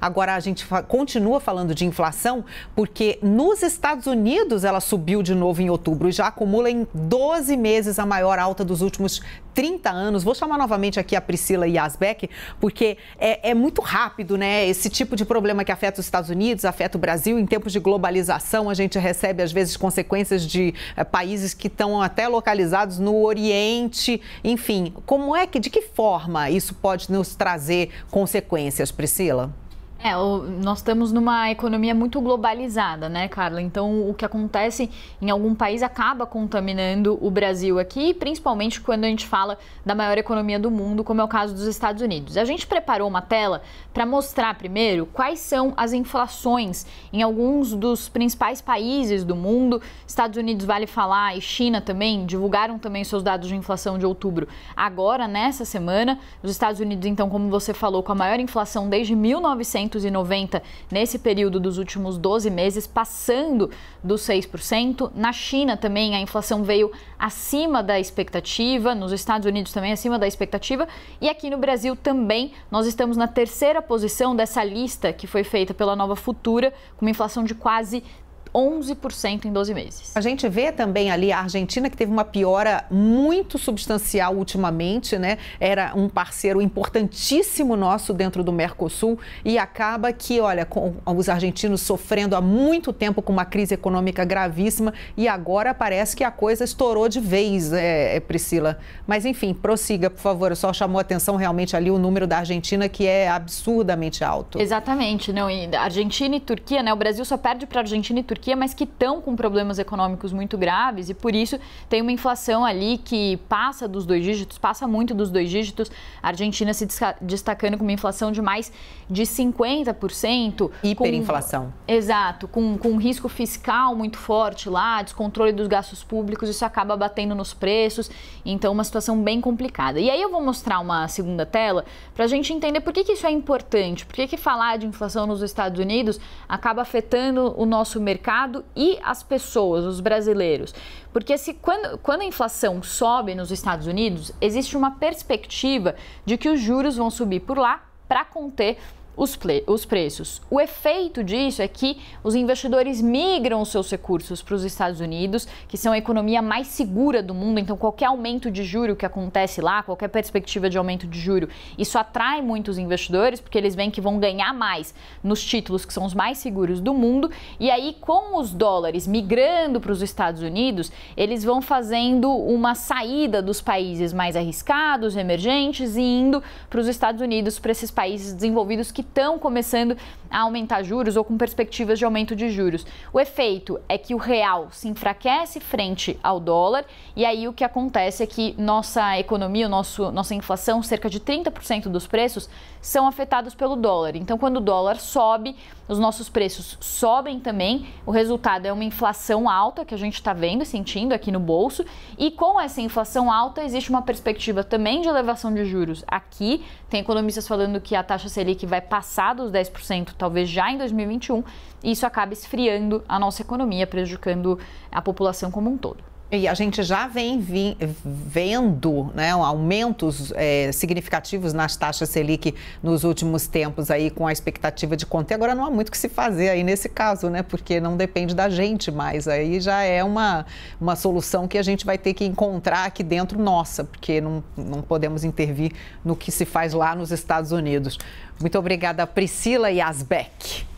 Agora a gente continua falando de inflação porque nos Estados Unidos ela subiu de novo em outubro e já acumula em 12 meses a maior alta dos últimos 30 anos. Vou chamar novamente aqui a Priscila Asbeck porque é, é, muito rápido, né? Esse tipo de problema que afeta os Estados Unidos, afeta o Brasil. Em tempos de globalização, a gente recebe, às vezes, consequências de é, países que estão até localizados no Oriente. Enfim, como é que, de que forma isso pode nos trazer consequências, Priscila? É, o, nós estamos numa economia muito globalizada, né, Carla? Então, o que acontece em algum país acaba contaminando o Brasil aqui, principalmente quando a gente fala da maior economia do mundo, como é o caso dos Estados Unidos. A gente preparou uma tela para mostrar primeiro quais são as inflações em alguns dos principais países do mundo. Estados Unidos, vale falar, e China também divulgaram também seus dados de inflação de outubro agora, nessa semana. Os Estados Unidos, então, como você falou, com a maior inflação desde 1900 290 nesse período dos últimos 12 meses, passando dos 6%. Na China também a inflação veio acima da expectativa, nos Estados Unidos também acima da expectativa e aqui no Brasil também. Nós estamos na terceira posição dessa lista que foi feita pela Nova Futura, com uma inflação de quase 11% em 12 meses. A gente vê também ali a Argentina que teve uma piora muito substancial ultimamente, né? Era um parceiro importantíssimo nosso dentro do Mercosul e acaba que, olha, com os argentinos sofrendo há muito tempo com uma crise econômica gravíssima e agora parece que a coisa estourou de vez, é, é Priscila. Mas enfim, prossiga, por favor. Só chamou atenção realmente ali o número da Argentina que é absurdamente alto. Exatamente, não. E Argentina e Turquia, né? O Brasil só perde para Argentina e Turquia mas que estão com problemas econômicos muito graves e por isso tem uma inflação ali que passa dos dois dígitos, passa muito dos dois dígitos. A Argentina se destacando com uma inflação de mais de 50%. Hiperinflação. Com, exato, com, com um risco fiscal muito forte lá, descontrole dos gastos públicos, isso acaba batendo nos preços, então uma situação bem complicada. E aí eu vou mostrar uma segunda tela para a gente entender por que, que isso é importante, por que, que falar de inflação nos Estados Unidos acaba afetando o nosso mercado mercado e as pessoas, os brasileiros. Porque se, quando, quando a inflação sobe nos Estados Unidos, existe uma perspectiva de que os juros vão subir por lá para conter os, os preços. O efeito disso é que os investidores migram os seus recursos para os Estados Unidos, que são a economia mais segura do mundo, então qualquer aumento de juro que acontece lá, qualquer perspectiva de aumento de juro, isso atrai muitos investidores, porque eles veem que vão ganhar mais nos títulos que são os mais seguros do mundo. E aí, com os dólares migrando para os Estados Unidos, eles vão fazendo uma saída dos países mais arriscados, emergentes, e indo para os Estados Unidos, para esses países desenvolvidos que estão começando a aumentar juros ou com perspectivas de aumento de juros. O efeito é que o real se enfraquece frente ao dólar e aí o que acontece é que nossa economia, o nosso, nossa inflação, cerca de 30% dos preços são afetados pelo dólar. Então, quando o dólar sobe, os nossos preços sobem também. O resultado é uma inflação alta que a gente está vendo e sentindo aqui no bolso. E com essa inflação alta, existe uma perspectiva também de elevação de juros aqui. Tem economistas falando que a taxa Selic vai passar dos 10%, talvez já em 2021. E isso acaba esfriando a nossa economia, prejudicando a população como um todo. E a gente já vem vi, vendo né, aumentos é, significativos nas taxas Selic nos últimos tempos aí com a expectativa de conter. Agora não há muito o que se fazer aí nesse caso, né? Porque não depende da gente mais. Aí já é uma, uma solução que a gente vai ter que encontrar aqui dentro nossa, porque não, não podemos intervir no que se faz lá nos Estados Unidos. Muito obrigada, Priscila Asbeck.